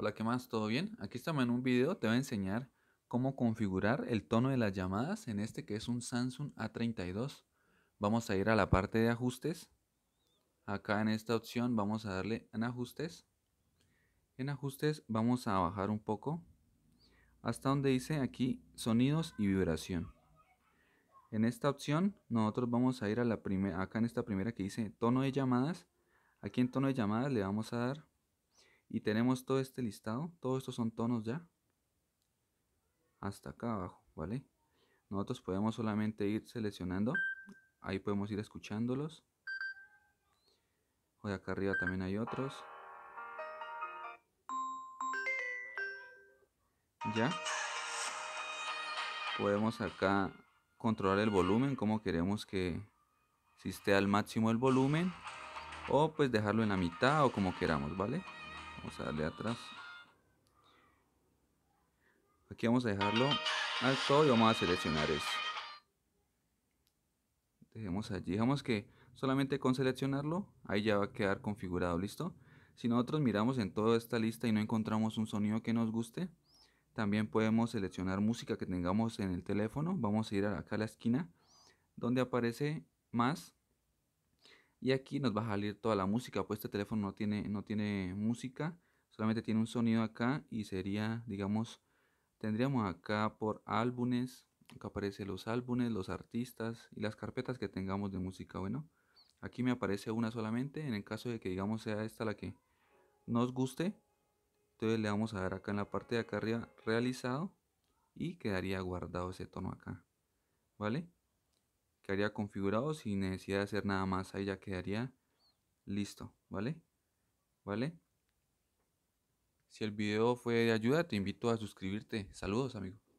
Hola, ¿qué más? ¿Todo bien? Aquí estamos en un video, te voy a enseñar cómo configurar el tono de las llamadas en este que es un Samsung A32. Vamos a ir a la parte de ajustes. Acá en esta opción vamos a darle en ajustes. En ajustes vamos a bajar un poco hasta donde dice aquí sonidos y vibración. En esta opción nosotros vamos a ir a la primera, acá en esta primera que dice tono de llamadas. Aquí en tono de llamadas le vamos a dar y tenemos todo este listado. Todos estos son tonos ya. Hasta acá abajo, ¿vale? Nosotros podemos solamente ir seleccionando. Ahí podemos ir escuchándolos. O acá arriba también hay otros. Ya. Podemos acá controlar el volumen, como queremos que si esté al máximo el volumen o pues dejarlo en la mitad o como queramos, ¿vale? Vamos a darle atrás. Aquí vamos a dejarlo alto y vamos a seleccionar eso. Este. Dejemos allí, dejamos que solamente con seleccionarlo, ahí ya va a quedar configurado, ¿listo? Si nosotros miramos en toda esta lista y no encontramos un sonido que nos guste, también podemos seleccionar música que tengamos en el teléfono. Vamos a ir acá a la esquina donde aparece más y aquí nos va a salir toda la música pues este teléfono no tiene no tiene música solamente tiene un sonido acá y sería digamos tendríamos acá por álbumes acá aparece los álbumes los artistas y las carpetas que tengamos de música bueno aquí me aparece una solamente en el caso de que digamos sea esta la que nos guste entonces le vamos a dar acá en la parte de acá arriba realizado y quedaría guardado ese tono acá vale configurado sin necesidad de hacer nada más. Ahí ya quedaría listo, ¿vale? ¿Vale? Si el video fue de ayuda, te invito a suscribirte. Saludos, amigos